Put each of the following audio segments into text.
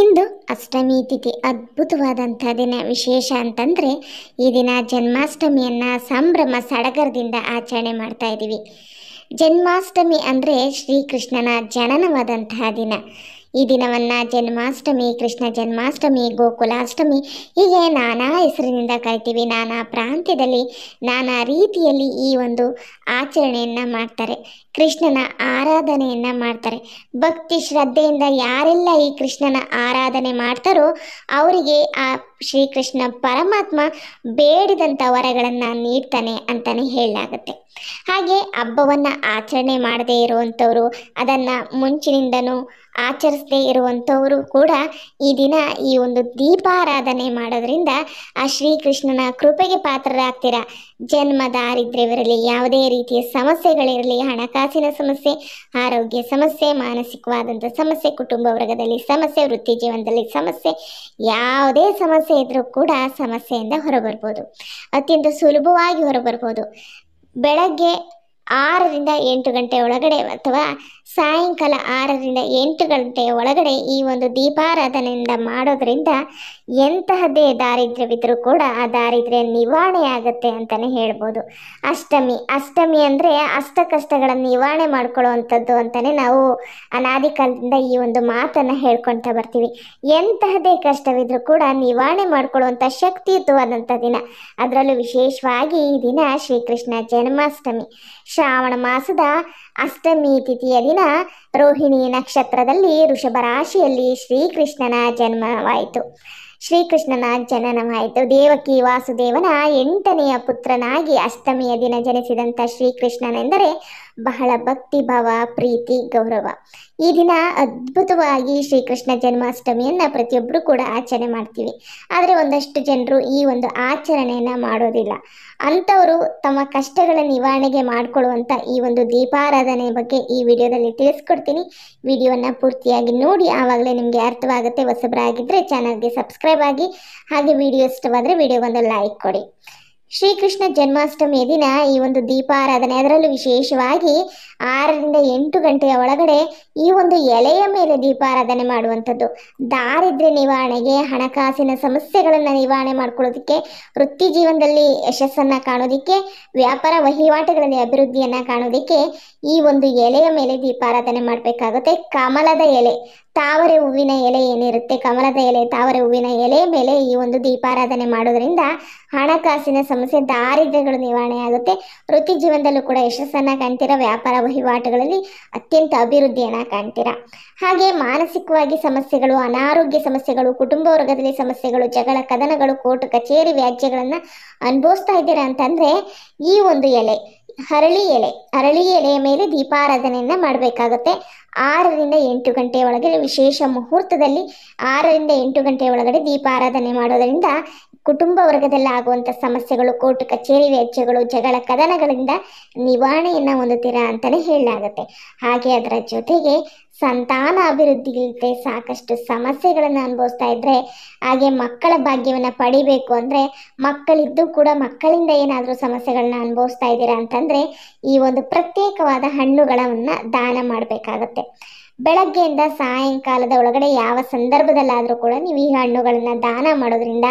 ಇಂದು ಅಷ್ಟಮಿ ತಿಥಿ ಅದ್ಭುತವಾದಂಥ ದಿನ ವಿಶೇಷ ಅಂತಂದರೆ ಈ ದಿನ ಜನ್ಮಾಷ್ಟಮಿಯನ್ನು ಸಂಭ್ರಮ ಸಡಗರದಿಂದ ಆಚರಣೆ ಮಾಡ್ತಾ ಇದ್ದೀವಿ ಜನ್ಮಾಷ್ಟಮಿ ಅಂದರೆ ಶ್ರೀಕೃಷ್ಣನ ಜನನವಾದಂತಹ ದಿನ ಈ ದಿನವನ್ನು ಜನ್ಮಾಷ್ಟಮಿ ಕೃಷ್ಣ ಜನ್ಮಾಷ್ಟಮಿ ಗೋಕುಲಾಷ್ಟಮಿ ಹೀಗೆ ನಾನಾ ಹೆಸರಿನಿಂದ ಕರಿತೀವಿ ನಾನಾ ಪ್ರಾಂತ್ಯದಲ್ಲಿ ನಾನಾ ರೀತಿಯಲ್ಲಿ ಈ ಒಂದು ಆಚರಣೆಯನ್ನು ಮಾಡ್ತಾರೆ ಕೃಷ್ಣನ ಆರಾಧನೆಯನ್ನು ಮಾಡ್ತಾರೆ ಭಕ್ತಿ ಶ್ರದ್ಧೆಯಿಂದ ಯಾರೆಲ್ಲ ಈ ಕೃಷ್ಣನ ಆರಾಧನೆ ಮಾಡ್ತಾರೋ ಅವರಿಗೆ ಆ ಶ್ರೀಕೃಷ್ಣ ಪರಮಾತ್ಮ ಬೇಡಿದಂಥ ವರಗಳನ್ನು ನೀಡ್ತಾನೆ ಅಂತಲೇ ಹೇಳಲಾಗುತ್ತೆ ಹಾಗೆ ಹಬ್ಬವನ್ನು ಆಚರಣೆ ಮಾಡದೇ ಇರುವಂಥವರು ಅದನ್ನು ಮುಂಚಿನಿಂದನೂ ಆಚರಿಸದೇ ಇರುವಂಥವರು ಕೂಡ ಈ ದಿನ ಈ ಒಂದು ದೀಪಾರಾಧನೆ ಮಾಡೋದ್ರಿಂದ ಆ ಶ್ರೀಕೃಷ್ಣನ ಕೃಪೆಗೆ ಪಾತ್ರರಾಗ್ತೀರ ಜನ್ಮ ದಾರಿದ್ರ್ಯವಿರಲಿ ಯಾವುದೇ ರೀತಿಯ ಸಮಸ್ಯೆಗಳಿರಲಿ ಹಣಕಾಸಿನ ಸಮಸ್ಯೆ ಆರೋಗ್ಯ ಸಮಸ್ಯೆ ಮಾನಸಿಕವಾದಂಥ ಸಮಸ್ಯೆ ಕುಟುಂಬ ವರ್ಗದಲ್ಲಿ ಸಮಸ್ಯೆ ವೃತ್ತಿ ಜೀವನದಲ್ಲಿ ಸಮಸ್ಯೆ ಯಾವುದೇ ಸಮಸ್ಯೆ ಇದ್ದರೂ ಕೂಡ ಸಮಸ್ಯೆಯಿಂದ ಹೊರಬರ್ಬೋದು ಅತ್ಯಂತ ಸುಲಭವಾಗಿ ಹೊರಬರ್ಬೋದು ಬೆಳಗ್ಗೆ ಆರರಿಂದ ಎಂಟು ಗಂಟೆ ಒಳಗಡೆ ಅಥವಾ ಸಾಯಂಕಾಲ ಆರರಿಂದ ಎಂಟು ಗಂಟೆ ಒಳಗಡೆ ಈ ಒಂದು ದೀಪಾರಾಧನೆಯಿಂದ ಮಾಡೋದ್ರಿಂದ ಎಂತಹದ್ದೇ ದಾರಿದ್ರ್ಯವಿದ್ದರೂ ಕೂಡ ಆ ದಾರಿದ್ರ್ಯ ನಿವಾರಣೆ ಆಗುತ್ತೆ ಅಂತಲೇ ಹೇಳ್ಬೋದು ಅಷ್ಟಮಿ ಅಷ್ಟಮಿ ಅಂದರೆ ಅಷ್ಟಕಷ್ಟಗಳನ್ನು ನಿವಾರಣೆ ಮಾಡ್ಕೊಳ್ಳುವಂಥದ್ದು ಅಂತಲೇ ನಾವು ಅನಾದಿ ಕಾಲದಿಂದ ಈ ಒಂದು ಮಾತನ್ನು ಹೇಳ್ಕೊಳ್ತಾ ಬರ್ತೀವಿ ಎಂತಹದೇ ಕಷ್ಟವಿದ್ರೂ ಕೂಡ ನಿವಾರಣೆ ಮಾಡ್ಕೊಳ್ಳುವಂಥ ಶಕ್ತಿಯುತವಾದಂಥ ದಿನ ಅದರಲ್ಲೂ ವಿಶೇಷವಾಗಿ ಈ ದಿನ ಶ್ರೀಕೃಷ್ಣ ಜನ್ಮಾಷ್ಟಮಿ ಶ್ರಾವಣ ಮಾಸದ ಅಷ್ಟಮಿ ತಿಥಿಯ ದಿನ ರೋಹಿಣಿ ನಕ್ಷತ್ರದಲ್ಲಿ ಋಷಭ ರಾಶಿಯಲ್ಲಿ ಶ್ರೀಕೃಷ್ಣನ ಜನ್ಮವಾಯಿತು ಶ್ರೀಕೃಷ್ಣನ ಜನನವಾಯಿತು ದೇವಕಿ ವಾಸುದೇವನ ಎಂಟನೆಯ ಪುತ್ರನಾಗಿ ಅಷ್ಟಮಿಯ ದಿನ ಜನಿಸಿದಂಥ ಶ್ರೀಕೃಷ್ಣನೆಂದರೆ ಬಹಳ ಭಕ್ತಿ ಭಾವ ಪ್ರೀತಿ ಗೌರವ ಈ ದಿನ ಅದ್ಭುತವಾಗಿ ಶ್ರೀಕೃಷ್ಣ ಜನ್ಮಾಷ್ಟಮಿಯನ್ನು ಪ್ರತಿಯೊಬ್ಬರು ಕೂಡ ಆಚರಣೆ ಮಾಡ್ತೀವಿ ಆದರೆ ಒಂದಷ್ಟು ಜನರು ಈ ಒಂದು ಆಚರಣೆಯನ್ನು ಮಾಡೋದಿಲ್ಲ ಅಂಥವರು ತಮ್ಮ ಕಷ್ಟಗಳ ನಿವಾರಣೆಗೆ ಮಾಡಿಕೊಳ್ಳುವಂಥ ಈ ಒಂದು ದೀಪಾರಾಧನೆ ಬಗ್ಗೆ ಈ ವಿಡಿಯೋದಲ್ಲಿ ತಿಳಿಸ್ಕೊಡ್ತೀನಿ ವಿಡಿಯೋನ ಪೂರ್ತಿಯಾಗಿ ನೋಡಿ ಆವಾಗಲೇ ನಿಮಗೆ ಅರ್ಥವಾಗುತ್ತೆ ಹೊಸಬರಾಗಿದ್ದರೆ ಚಾನಲ್ಗೆ ಸಬ್ಸ್ಕ್ರೈಬ್ ಆಗಿ ಹಾಗೆ ವಿಡಿಯೋ ಇಷ್ಟವಾದರೆ ಒಂದು ಲೈಕ್ ಕೊಡಿ ಶ್ರೀಕೃಷ್ಣ ಜನ್ಮಾಷ್ಟಮಿಯ ದಿನ ಈ ಒಂದು ದೀಪಾರಾಧನೆ ಅದರಲ್ಲೂ ವಿಶೇಷವಾಗಿ ಆರರಿಂದ ಎಂಟು ಗಂಟೆಯ ಒಳಗಡೆ ಈ ಒಂದು ಎಲೆಯ ಮೇಲೆ ದೀಪಾರಾಧನೆ ಮಾಡುವಂಥದ್ದು ದಾರಿದ್ರ್ಯ ನಿವಾರಣೆಗೆ ಹಣಕಾಸಿನ ಸಮಸ್ಯೆಗಳನ್ನು ನಿವಾರಣೆ ಮಾಡ್ಕೊಳ್ಳೋದಕ್ಕೆ ವೃತ್ತಿ ಜೀವನದಲ್ಲಿ ಯಶಸ್ಸನ್ನ ಕಾಣೋದಿಕ್ಕೆ ವ್ಯಾಪಾರ ವಹಿವಾಟುಗಳಲ್ಲಿ ಅಭಿವೃದ್ಧಿಯನ್ನ ಕಾಣೋದಿಕ್ಕೆ ಈ ಒಂದು ಎಲೆಯ ಮೇಲೆ ದೀಪಾರಾಧನೆ ಮಾಡಬೇಕಾಗುತ್ತೆ ಕಮಲದ ಎಲೆ ತಾವರೆ ಹೂವಿನ ಎಲೆ ಏನಿರುತ್ತೆ ಕಮಲದ ಎಲೆ ತಾವರೆ ಹೂವಿನ ಎಲೆ ಮೇಲೆ ಈ ಒಂದು ದೀಪಾರಾಧನೆ ಮಾಡೋದ್ರಿಂದ ಹಣಕಾಸಿನ ಸಮಸ್ಯೆ ದಾರಿದ್ರ್ಯಗಳು ನಿವಾರಣೆ ಆಗುತ್ತೆ ವೃತ್ತಿ ಜೀವನದಲ್ಲೂ ಕೂಡ ಯಶಸ್ಸನ್ನು ಕಾಣ್ತೀರಾ ವ್ಯಾಪಾರ ವಹಿವಾಟುಗಳಲ್ಲಿ ಅತ್ಯಂತ ಅಭಿವೃದ್ಧಿಯನ್ನ ಕಾಣ್ತೀರಾ ಹಾಗೆ ಮಾನಸಿಕವಾಗಿ ಸಮಸ್ಯೆಗಳು ಅನಾರೋಗ್ಯ ಸಮಸ್ಯೆಗಳು ಕುಟುಂಬ ವರ್ಗದಲ್ಲಿ ಸಮಸ್ಯೆಗಳು ಜಗಳ ಕದನಗಳು ಕೋರ್ಟ್ ಕಚೇರಿ ವ್ಯಾಜ್ಯಗಳನ್ನು ಅನುಭವಿಸ್ತಾ ಇದ್ದೀರಾ ಅಂತಂದ್ರೆ ಈ ಒಂದು ಎಲೆ ಹರಳಿ ಎಲೆ ಹರಳಿ ಎಲೆಯ ಮೇಲೆ ದೀಪಾರಾಧನೆಯನ್ನ ಮಾಡಬೇಕಾಗುತ್ತೆ ಆರರಿಂದ ಎಂಟು ಗಂಟೆ ಒಳಗೆ ವಿಶೇಷ ಮುಹೂರ್ತದಲ್ಲಿ ಆರರಿಂದ ಎಂಟು ಗಂಟೆ ಒಳಗಡೆ ದೀಪಾರಾಧನೆ ಮಾಡೋದರಿಂದ ಕುಟುಂಬ ವರ್ಗದಲ್ಲಿ ಆಗುವಂಥ ಸಮಸ್ಯೆಗಳು ಕೋರ್ಟ್ ಕಚೇರಿ ವೆಚ್ಚಗಳು ಜಗಳ ಕದನಗಳಿಂದ ನಿವಾರಣೆಯನ್ನು ಹೊಂದುತ್ತೀರಾ ಅಂತಲೇ ಹೇಳಲಾಗುತ್ತೆ ಹಾಗೆ ಅದರ ಜೊತೆಗೆ ಸಂತಾನ ಅಭಿವೃದ್ಧಿಗಿಂತ ಸಾಕಷ್ಟು ಸಮಸ್ಯೆಗಳನ್ನು ಅನುಭವಿಸ್ತಾ ಇದ್ದರೆ ಹಾಗೆ ಮಕ್ಕಳ ಭಾಗ್ಯವನ್ನು ಪಡಿಬೇಕು ಅಂದರೆ ಮಕ್ಕಳಿದ್ದು ಕೂಡ ಮಕ್ಕಳಿಂದ ಏನಾದರೂ ಸಮಸ್ಯೆಗಳನ್ನ ಅನುಭವಿಸ್ತಾ ಇದ್ದೀರಾ ಅಂತಂದರೆ ಈ ಒಂದು ಪ್ರತ್ಯೇಕವಾದ ಹಣ್ಣುಗಳನ್ನು ದಾನ ಮಾಡಬೇಕಾಗತ್ತೆ ಬೆಳಗ್ಗೆಯಿಂದ ಸಾಯಂಕಾಲದ ಒಳಗಡೆ ಯಾವ ಸಂದರ್ಭದಲ್ಲಾದರೂ ಕೂಡ ನೀವು ಈ ಹಣ್ಣುಗಳನ್ನು ದಾನ ಮಾಡೋದ್ರಿಂದ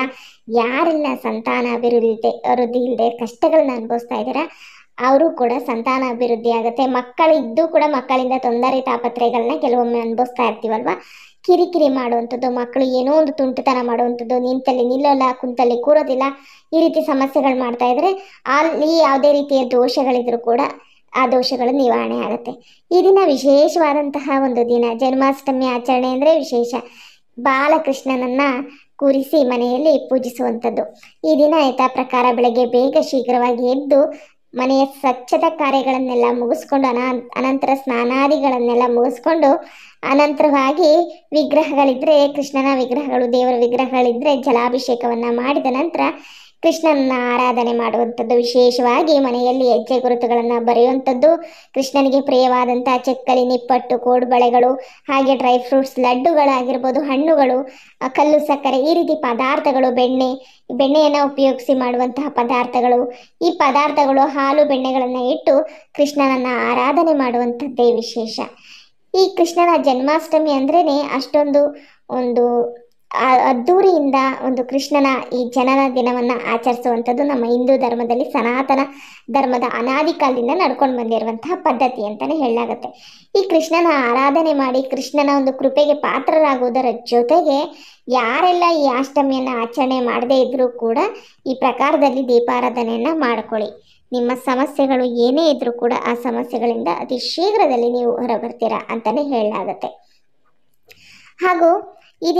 ಯಾರೆಲ್ಲ ಸಂತಾನ ಅಭಿವೃದ್ಧಿ ವೃದ್ಧಿ ಇಲ್ಲದೆ ಕಷ್ಟಗಳನ್ನ ಅನುಭವಿಸ್ತಾ ಇದ್ದೀರಾ ಅವರು ಕೂಡ ಸಂತಾನ ಅಭಿವೃದ್ಧಿ ಆಗುತ್ತೆ ಮಕ್ಕಳಿದ್ದು ಕೂಡ ಮಕ್ಕಳಿಂದ ತೊಂದರೆ ತಾಪತ್ರೆಗಳನ್ನ ಕೆಲವೊಮ್ಮೆ ಅನುಭವಿಸ್ತಾ ಇರ್ತೀವಲ್ವ ಕಿರಿಕಿರಿ ಮಾಡುವಂಥದ್ದು ಮಕ್ಕಳು ಏನೋ ಒಂದು ತುಂಟುತನ ಮಾಡುವಂಥದ್ದು ನಿಂತಲ್ಲಿ ನಿಲ್ಲೋಲ್ಲ ಕುಂತಲ್ಲಿ ಕೂರೋದಿಲ್ಲ ಈ ರೀತಿ ಸಮಸ್ಯೆಗಳು ಮಾಡ್ತಾ ಇದ್ರೆ ಅಲ್ಲಿ ಯಾವುದೇ ರೀತಿಯ ದೋಷಗಳಿದ್ರು ಕೂಡ ಆ ದೋಷಗಳು ನಿವಾರಣೆ ಆಗುತ್ತೆ ಈ ದಿನ ವಿಶೇಷವಾದಂತಹ ಒಂದು ದಿನ ಜನ್ಮಾಷ್ಟಮಿ ಆಚರಣೆ ಅಂದರೆ ವಿಶೇಷ ಬಾಲಕೃಷ್ಣನನ್ನು ಕೂರಿಸಿ ಮನೆಯಲ್ಲಿ ಪೂಜಿಸುವಂಥದ್ದು ಈ ದಿನ ಆಯಿತಾ ಪ್ರಕಾರ ಬೆಳಗ್ಗೆ ಬೇಗ ಶೀಘ್ರವಾಗಿ ಎದ್ದು ಮನೆಯ ಸ್ವಚ್ಛತಾ ಕಾರ್ಯಗಳನ್ನೆಲ್ಲ ಮುಗಿಸ್ಕೊಂಡು ಅನಾ ಅನಂತರ ಸ್ನಾನಾದಿಗಳನ್ನೆಲ್ಲ ಮುಗಿಸ್ಕೊಂಡು ಅನಂತರವಾಗಿ ವಿಗ್ರಹಗಳಿದ್ದರೆ ಕೃಷ್ಣನ ವಿಗ್ರಹಗಳು ದೇವರ ವಿಗ್ರಹಗಳಿದ್ದರೆ ಜಲಾಭಿಷೇಕವನ್ನು ಮಾಡಿದ ನಂತರ ಕೃಷ್ಣನ ಆರಾಧನೆ ಮಾಡುವಂಥದ್ದು ವಿಶೇಷವಾಗಿ ಮನೆಯಲ್ಲಿ ಹೆಜ್ಜೆ ಗುರುತುಗಳನ್ನು ಬರೆಯುವಂಥದ್ದು ಕೃಷ್ಣನಿಗೆ ಪ್ರಿಯವಾದಂಥ ಚಕ್ಕಲಿ ನಿಪ್ಪಟ್ಟು ಕೋಡುಬಳೆಗಳು ಹಾಗೆ ಡ್ರೈ ಫ್ರೂಟ್ಸ್ ಲಡ್ಡುಗಳಾಗಿರ್ಬೋದು ಹಣ್ಣುಗಳು ಕಲ್ಲು ಸಕ್ಕರೆ ಈ ರೀತಿ ಪದಾರ್ಥಗಳು ಬೆಣ್ಣೆ ಬೆಣ್ಣೆಯನ್ನು ಉಪಯೋಗಿಸಿ ಮಾಡುವಂತಹ ಪದಾರ್ಥಗಳು ಈ ಪದಾರ್ಥಗಳು ಹಾಲು ಬೆಣ್ಣೆಗಳನ್ನು ಇಟ್ಟು ಕೃಷ್ಣನನ್ನು ಆರಾಧನೆ ಮಾಡುವಂಥದ್ದೇ ವಿಶೇಷ ಈ ಕೃಷ್ಣನ ಜನ್ಮಾಷ್ಟಮಿ ಅಂದ್ರೇ ಅಷ್ಟೊಂದು ಒಂದು ಅದ್ದೂರಿಯಿಂದ ಒಂದು ಕೃಷ್ಣನ ಈ ಜನನ ದಿನವನ್ನು ಆಚರಿಸುವಂಥದ್ದು ನಮ್ಮ ಹಿಂದೂ ಧರ್ಮದಲ್ಲಿ ಸನಾತನ ಧರ್ಮದ ಅನಾದಿ ಕಾಲದಿಂದ ನಡ್ಕೊಂಡು ಬಂದಿರುವಂತಹ ಪದ್ಧತಿ ಅಂತಲೇ ಹೇಳಲಾಗುತ್ತೆ ಈ ಕೃಷ್ಣನ ಆರಾಧನೆ ಮಾಡಿ ಕೃಷ್ಣನ ಒಂದು ಕೃಪೆಗೆ ಪಾತ್ರರಾಗುವುದರ ಜೊತೆಗೆ ಯಾರೆಲ್ಲ ಈ ಅಷ್ಟಮಿಯನ್ನು ಆಚರಣೆ ಮಾಡದೇ ಇದ್ದರೂ ಕೂಡ ಈ ಪ್ರಕಾರದಲ್ಲಿ ದೀಪಾರಾಧನೆಯನ್ನು ಮಾಡ್ಕೊಳ್ಳಿ ನಿಮ್ಮ ಸಮಸ್ಯೆಗಳು ಏನೇ ಇದ್ದರೂ ಕೂಡ ಆ ಸಮಸ್ಯೆಗಳಿಂದ ಅತಿ ಶೀಘ್ರದಲ್ಲಿ ನೀವು ಹೊರಬರ್ತೀರಾ ಅಂತಲೇ ಹೇಳಲಾಗತ್ತೆ ಹಾಗೂ ಈ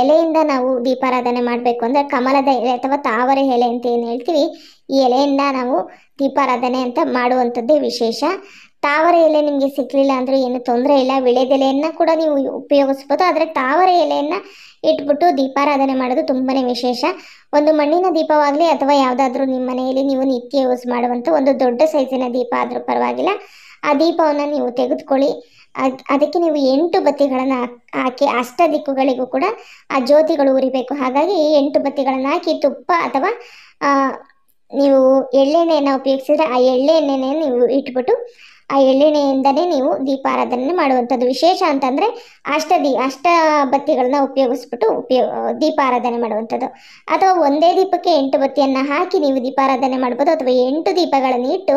ಎಲೆಯಿಂದ ನಾವು ದೀಪಾರಾಧನೆ ಮಾಡಬೇಕು ಅಂದರೆ ಕಮಲದ ಎಲೆ ಅಥವಾ ತಾವರೆ ಎಲೆ ಅಂತ ಏನು ಹೇಳ್ತೀವಿ ಈ ಎಲೆಯಿಂದ ನಾವು ದೀಪಾರಾಧನೆ ಅಂತ ಮಾಡುವಂಥದ್ದೇ ವಿಶೇಷ ತಾವರ ಎಲೆ ನಿಮಗೆ ಸಿಕ್ಕಲಿಲ್ಲ ಅಂದರೆ ಏನು ತೊಂದರೆ ಇಲ್ಲ ವಿಳೆದೆಲೆಯನ್ನು ಕೂಡ ನೀವು ಉಪಯೋಗಿಸ್ಬೋದು ಆದರೆ ತಾವರ ಎಲೆಯನ್ನು ಇಟ್ಬಿಟ್ಟು ದೀಪಾರಾಧನೆ ಮಾಡೋದು ತುಂಬಾ ವಿಶೇಷ ಒಂದು ಮಣ್ಣಿನ ದೀಪವಾಗಲಿ ಅಥವಾ ಯಾವುದಾದ್ರೂ ನಿಮ್ಮ ಮನೆಯಲ್ಲಿ ನೀವು ನಿತ್ಯ ಯೂಸ್ ಮಾಡುವಂಥ ಒಂದು ದೊಡ್ಡ ಸೈಜಿನ ದೀಪ ಆದರೂ ಪರವಾಗಿಲ್ಲ ಆ ದೀಪವನ್ನು ನೀವು ತೆಗೆದುಕೊಳ್ಳಿ ಅದಕ್ಕೆ ನೀವು ಎಂಟು ಬತ್ತಿಗಳನ್ನು ಹಾಕಿ ಅಷ್ಟ ದಿಕ್ಕುಗಳಿಗೂ ಕೂಡ ಆ ಜ್ಯೋತಿಗಳು ಉರಿಬೇಕು ಹಾಗಾಗಿ ಎಂಟು ಬತ್ತಿಗಳನ್ನು ಹಾಕಿ ತುಪ್ಪ ಅಥವಾ ನೀವು ಎಳ್ಳೆಣ್ಣೆಯನ್ನು ಉಪಯೋಗಿಸಿದರೆ ಆ ಎಳ್ಳೆಣ್ಣೆಯನ್ನು ನೀವು ಇಟ್ಬಿಟ್ಟು ಆ ಎಳ್ಳೆಣ್ಣೆಯಿಂದನೇ ನೀವು ದೀಪಾರಾಧನೆ ಮಾಡುವಂಥದ್ದು ವಿಶೇಷ ಅಂತಂದರೆ ಅಷ್ಟ ದೀ ಅಷ್ಟ ಬತ್ತಿಗಳನ್ನ ಉಪಯೋಗಿಸ್ಬಿಟ್ಟು ಉಪಯೋಗ ದೀಪಾರಾಧನೆ ಮಾಡುವಂಥದ್ದು ಅಥವಾ ಒಂದೇ ದೀಪಕ್ಕೆ ಎಂಟು ಬತ್ತಿಯನ್ನು ಹಾಕಿ ನೀವು ದೀಪಾರಾಧನೆ ಮಾಡ್ಬೋದು ಅಥವಾ ಎಂಟು ದೀಪಗಳನ್ನು ಇಟ್ಟು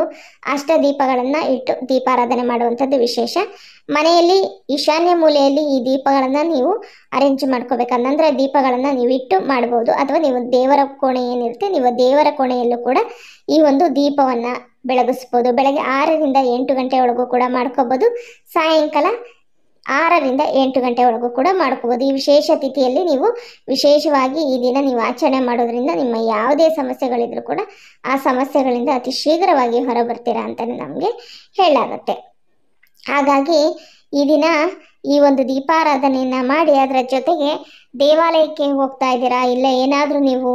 ಅಷ್ಟ ದೀಪಗಳನ್ನು ಇಟ್ಟು ದೀಪಾರಾಧನೆ ಮಾಡುವಂಥದ್ದು ವಿಶೇಷ ಮನೆಯಲ್ಲಿ ಈಶಾನ್ಯ ಮೂಲೆಯಲ್ಲಿ ಈ ದೀಪಗಳನ್ನು ನೀವು ಅರೇಂಜ್ ಮಾಡ್ಕೋಬೇಕಂದ್ರೆ ದೀಪಗಳನ್ನು ನೀವು ಇಟ್ಟು ಮಾಡ್ಬೋದು ಅಥವಾ ನೀವು ದೇವರ ಕೋಣೆ ಏನಿರುತ್ತೆ ನೀವು ದೇವರ ಕೋಣೆಯಲ್ಲೂ ಕೂಡ ಈ ಒಂದು ದೀಪವನ್ನು ಬೆಳಗಿಸ್ಬೋದು ಬೆಳಗ್ಗೆ ಆರರಿಂದ ಎಂಟು ಗಂಟೆ ಒಳಗೂ ಕೂಡ ಮಾಡ್ಕೋಬೋದು ಸಾಯಂಕಾಲ ಆರರಿಂದ ಎಂಟು ಗಂಟೆ ಒಳಗೂ ಕೂಡ ಮಾಡ್ಕೋಬೋದು ಈ ವಿಶೇಷ ತಿಥಿಯಲ್ಲಿ ನೀವು ವಿಶೇಷವಾಗಿ ಈ ದಿನ ನೀವು ಆಚರಣೆ ಮಾಡೋದ್ರಿಂದ ನಿಮ್ಮ ಯಾವುದೇ ಸಮಸ್ಯೆಗಳಿದ್ರೂ ಕೂಡ ಆ ಸಮಸ್ಯೆಗಳಿಂದ ಅತಿ ಶೀಘ್ರವಾಗಿ ಹೊರಬರ್ತೀರಾ ಅಂತಲೇ ನಮಗೆ ಹೇಳಾಗುತ್ತೆ ಹಾಗಾಗಿ ಈ ದಿನ ಈ ಒಂದು ದೀಪಾರಾಧನೆಯನ್ನು ಮಾಡಿ ಅದರ ಜೊತೆಗೆ ದೇವಾಲಯಕ್ಕೆ ಹೋಗ್ತಾ ಇದ್ದೀರಾ ಇಲ್ಲ ಏನಾದರೂ ನೀವು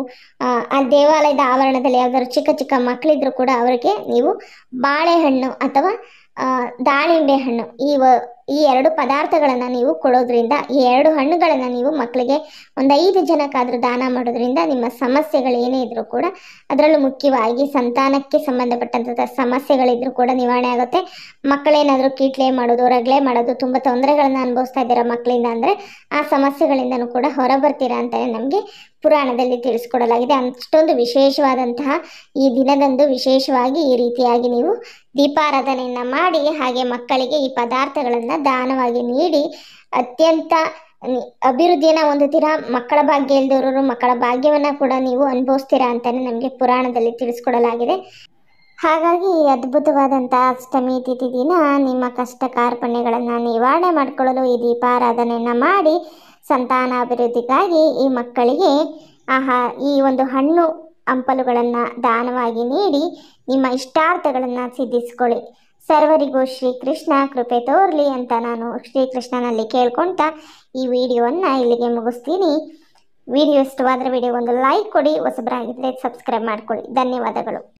ಆ ದೇವಾಲಯದ ಆವರಣದಲ್ಲಿ ಯಾವ್ದಾದ್ರು ಚಿಕ್ಕ ಚಿಕ್ಕ ಮಕ್ಕಳಿದ್ರು ಕೂಡ ಅವರಿಗೆ ನೀವು ಬಾಳೆಹಣ್ಣು ಅಥವಾ ದಾಳಿಂಬೆ ಹಣ್ಣು ಈ ಈ ಎರಡು ಪದಾರ್ಥಗಳನ್ನು ನೀವು ಕೊಡೋದ್ರಿಂದ ಈ ಎರಡು ಹಣ್ಣುಗಳನ್ನು ನೀವು ಮಕ್ಕಳಿಗೆ ಒಂದು ಐದು ಜನಕ್ಕಾದರೂ ದಾನ ಮಾಡೋದ್ರಿಂದ ನಿಮ್ಮ ಸಮಸ್ಯೆಗಳು ಏನೇ ಇದ್ದರೂ ಕೂಡ ಅದರಲ್ಲೂ ಮುಖ್ಯವಾಗಿ ಸಂತಾನಕ್ಕೆ ಸಂಬಂಧಪಟ್ಟಂಥ ಸಮಸ್ಯೆಗಳಿದ್ರು ಕೂಡ ನಿವಾರಣೆ ಆಗುತ್ತೆ ಮಕ್ಕಳೇನಾದರೂ ಕೀಟ್ಲೆ ಮಾಡೋದು ರಗಳೆ ಮಾಡೋದು ತುಂಬ ತೊಂದರೆಗಳನ್ನು ಅನುಭವಿಸ್ತಾ ಇದ್ದೀರ ಮಕ್ಕಳಿಂದ ಅಂದರೆ ಆ ಸಮಸ್ಯೆಗಳಿಂದನೂ ಕೂಡ ಹೊರಬರ್ತೀರಾ ಅಂತ ನಮಗೆ ಪುರಾಣದಲ್ಲಿ ತಿಳಿಸ್ಕೊಡಲಾಗಿದೆ ಅಷ್ಟೊಂದು ವಿಶೇಷವಾದಂತಹ ಈ ದಿನದಂದು ವಿಶೇಷವಾಗಿ ಈ ರೀತಿಯಾಗಿ ನೀವು ದೀಪಾರಾಧನೆಯನ್ನು ಮಾಡಿ ಹಾಗೆ ಮಕ್ಕಳಿಗೆ ಈ ಪದಾರ್ಥಗಳನ್ನು ದಾನವಾಗಿ ನೀಡಿ ಅತ್ಯಂತ ಅಭಿವೃದ್ಧಿಯನ್ನು ಹೊಂದುತ್ತೀರಾ ಮಕ್ಕಳ ಭಾಗ್ಯ ಇಲ್ದವರು ಮಕ್ಕಳ ಭಾಗ್ಯವನ್ನು ಕೂಡ ನೀವು ಅನುಭವಿಸ್ತೀರಾ ಅಂತಲೇ ನಮಗೆ ಪುರಾಣದಲ್ಲಿ ತಿಳಿಸ್ಕೊಡಲಾಗಿದೆ ಹಾಗಾಗಿ ಈ ಅದ್ಭುತವಾದಂಥ ಅಷ್ಟಮಿ ತಿಥಿ ದಿನ ನಿಮ್ಮ ಕಷ್ಟ ಕಾರ್ಪಣ್ಯಗಳನ್ನು ನಿವಾರಣೆ ಮಾಡಿಕೊಳ್ಳಲು ಈ ದೀಪಾರಾಧನೆಯನ್ನು ಮಾಡಿ ಸಂತಾನ ಅಭಿವೃದ್ಧಿಗಾಗಿ ಈ ಮಕ್ಕಳಿಗೆ ಆಹಾ ಈ ಒಂದು ಹಣ್ಣು ಹಂಪಲುಗಳನ್ನು ದಾನವಾಗಿ ನೀಡಿ ನಿಮ್ಮ ಇಷ್ಟಾರ್ಥಗಳನ್ನು ಸಿದ್ಧಿಸ್ಕೊಳ್ಳಿ ಸರ್ವರಿಗೂ ಶ್ರೀಕೃಷ್ಣ ಕೃಪೆ ತೋರಲಿ ಅಂತ ನಾನು ಶ್ರೀಕೃಷ್ಣನಲ್ಲಿ ಕೇಳ್ಕೊಳ್ತಾ ಈ ವಿಡಿಯೋವನ್ನು ಇಲ್ಲಿಗೆ ಮುಗಿಸ್ತೀನಿ ವಿಡಿಯೋ ಇಷ್ಟವಾದರೆ ವಿಡಿಯೋ ಒಂದು ಲೈಕ್ ಕೊಡಿ ಹೊಸಬರಾಗಿದ್ದರೆ ಸಬ್ಸ್ಕ್ರೈಬ್ ಮಾಡಿಕೊಳ್ಳಿ ಧನ್ಯವಾದಗಳು